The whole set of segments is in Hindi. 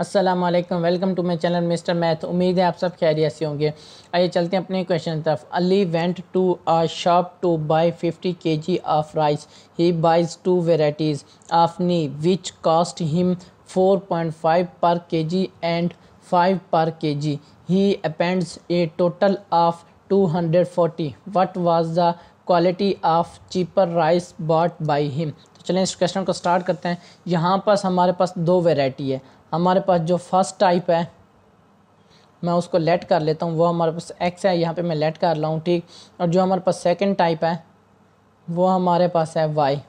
अस्सलाम वालेकुम welcome to my channel mister math उम्मीद है आप सब खैरियत से होंगे आइए चलते हैं अपने क्वेश्चन तरफ Ali went to a shop to buy 50 KG of rice he buys two varieties of knee which cost him 4.5 per KG and 5 per KG he spends a total of 240 what was the quality of cheaper rice bought by him तो चलें इस क्वेश्चन को स्टार्ट करते हैं यहाँ पर हमारे पास दो वेराइटी है हमारे पास जो फर्स्ट टाइप है मैं उसको लेट कर लेता हूँ वो हमारे पास एक्स है यहाँ पे मैं लेट कर रहा हूँ ठीक और जो हमारे पास सेकंड टाइप है वो हमारे पास है वाई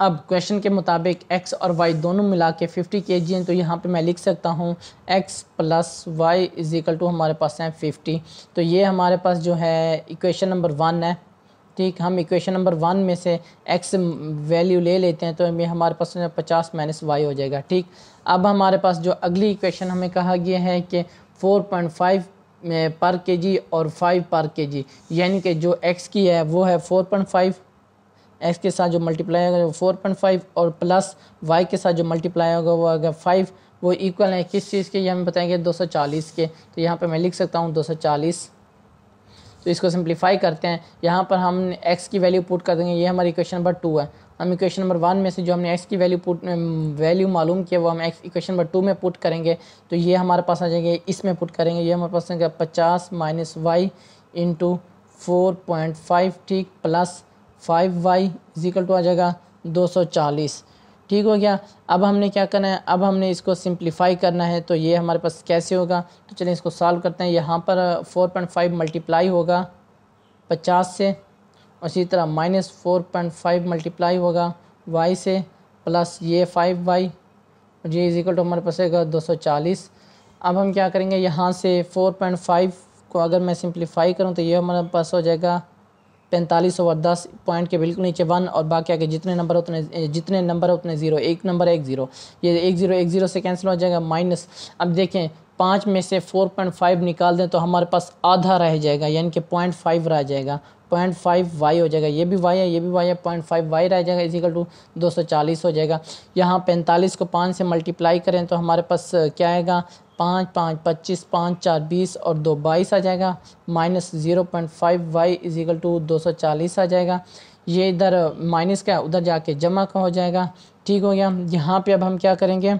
अब क्वेश्चन के मुताबिक एक्स और वाई दोनों मिला के फिफ्टी के जी हैं तो यहाँ पे मैं लिख सकता हूँ X plus Y equal to हमारे पास है फिफ्टी तो ये हमारे पास जो है इक्वेशन नंबर वन है ठीक हम इक्वेशन नंबर वन में से एक्स वैल्यू ले लेते हैं तो ये हमारे पास पचास माइनस वाई हो जाएगा ठीक अब हमारे पास जो अगली इक्वेशन हमें कहा गया है कि फोर पॉइंट फाइव पर के जी और फाइव पर के जी यानी कि जो एक्स की है वो है फोर पॉइंट फाइव एक्स के साथ जो मल्टीप्लाई होगा वो फोर पॉइंट फाइव और प्लस वाई के साथ जो मल्टीप्लाई होगा वो अगर फाइव वो इक्वल है किस चीज़ के ये हमें बताएंगे दो सौ चालीस के तो यहाँ पे मैं लिख सकता हूँ दो सौ चालीस तो इसको सिंप्लीफाई करते हैं यहाँ पर हम एक्स की वैल्यू पुट कर देंगे ये हमारी इक्वेशन नंबर टू है हम इक्वेशन नंबर वन में से जो हमने एक्स की वैल्यू पुट वैल्यू मालूम किया वो हम एक्स इक्वेशन नंबर टू में पुट करेंगे तो ये हमारे पास आ जाएंगे इसमें पुट करेंगे ये हमारे पास आएंगे पचास minus Y into four point five ठीक plus five Y equal to आ जाएगा दो सौ चालीस ठीक हो गया अब हमने क्या करना है अब हमने इसको सिंप्लीफाई करना है तो ये हमारे पास कैसे होगा तो चलिए इसको सॉल्व करते हैं यहाँ पर 4.5 मल्टीप्लाई होगा 50 से उसी तरह माइनस फोर मल्टीप्लाई होगा वाई से प्लस ये फाइव और ये इज इक्वल टू हमारे पास सौ 240 अब हम क्या करेंगे यहाँ से 4.5 को अगर मैं सिंप्लीफाई करूँ तो ये हमारे पास हो जाएगा पैंतालीस ओवर दस पॉइंट के बिल्कुल नीचे वन और बाकी आगे जितने नंबर उतने जितने नंबर उतने ज़ीरो एक नंबर एक ज़ीरो ये एक ज़ीरो एक ज़ीरो से कैंसिल हो जाएगा माइनस अब देखें पाँच में से फोर पॉइंट फाइव निकाल दें तो हमारे पास आधा रह जाएगा यानी कि पॉइंट फाइव रह जाएगा पॉइंट फाइव वाई हो जाएगा ये भी वाई है ये भी वाई है पॉइंट फाइव वाई रह जाएगा इजिकल टू दो सौ चालीस हो जाएगा यहाँ पैंतालीस को पाँच से मल्टीप्लाई करें तो हमारे पास क्या आएगा पाँच पाँच पच्चीस पाँच चार बीस और दो बाईस आ जाएगा minus zero point five Y equal to दो सौ चालीस आ जाएगा ये इधर माइनस का उधर जाके जमा का हो जाएगा ठीक हो गया यहाँ पे अब हम क्या करेंगे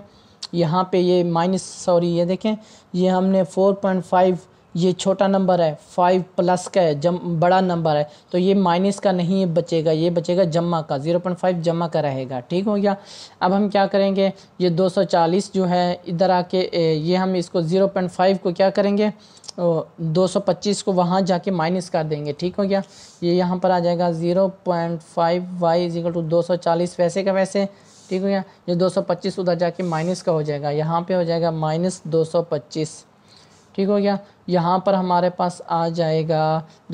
यहाँ पे ये माइनस सॉरी ये देखें ये हमने फोर पॉइंट फाइव ये छोटा नंबर है फाइव प्लस का है जम बड़ा नंबर है तो ये माइनस का नहीं बचेगा ये बचेगा जमा का ज़ीरो पॉइंट फाइव जमा का रहेगा ठीक हो गया अब हम क्या करेंगे ये दो सौ चालीस जो है इधर आके ये हम इसको ज़ीरो पॉइंट फाइव को क्या करेंगे दो सौ पच्चीस को वहाँ जाके माइनस कर देंगे ठीक हो गया ये यहाँ पर आ जाएगा zero point five Y equal to दो सौ चालीस वैसे का वैसे ठीक हो गया जो 225 उधर जाके माइनस का हो जाएगा यहाँ पे हो जाएगा माइनस 225 ठीक हो गया यहाँ पर हमारे पास आ जाएगा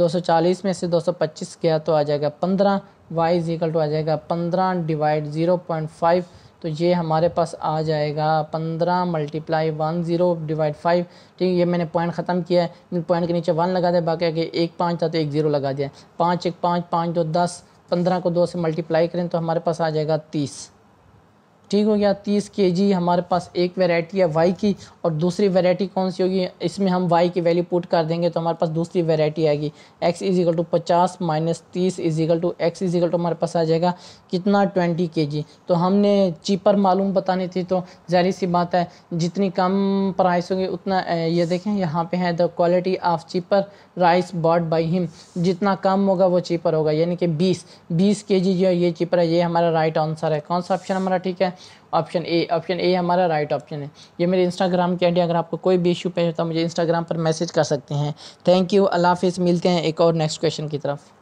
240 में से 225 गया तो आ जाएगा 15 वाई इजिकल टू आ जाएगा 15 डिवाइड 0.5 तो ये हमारे पास आ जाएगा पंद्रह multiply one zero divide five ठीक है ये मैंने पॉइंट ख़त्म किया है पॉइंट के नीचे वन लगा दिया बाकी आगे एक पाँच था तो एक ज़ीरो लगा दिया पाँच एक पाँच पाँच दो दस पंद्रह को दो से मल्टीप्लाई करें तो हमारे पास आ जाएगा तीस ठीक हो गया तीस के जी हमारे पास एक वेराइटी है वाई की और दूसरी वेराइटी कौन सी होगी इसमें हम वाई की वैल्यू पुट कर देंगे तो हमारे पास दूसरी वेराइटी आएगी एक्स इजिकल टू पचास माइनस तीस equal to X equal to हमारे पास आ जाएगा कितना ट्वेंटी के जी तो हमने चीपर मालूम बतानी थी तो जाहिर सी बात है जितनी कम प्राइस होगी उतना ये देखें यहाँ पर है the quality of cheaper rice bought by him जितना कम होगा वो चीपर होगा यानी कि बीस बीस के जी जो ये चीपर है ये हमारा राइट आंसर है कौन सा ऑप्शन हमारा ठीक है ऑप्शन ए ऑप्शन ए हमारा राइट ऑप्शन है ये मेरे इंस्टाग्राम के आइडिया अगर आपको कोई भी इशू पे होता है तो मुझे इंस्टाग्राम पर मैसेज कर सकते हैं थैंक यू अल्लाह हाफिज़ मिलते हैं एक और नेक्स्ट क्वेश्चन की तरफ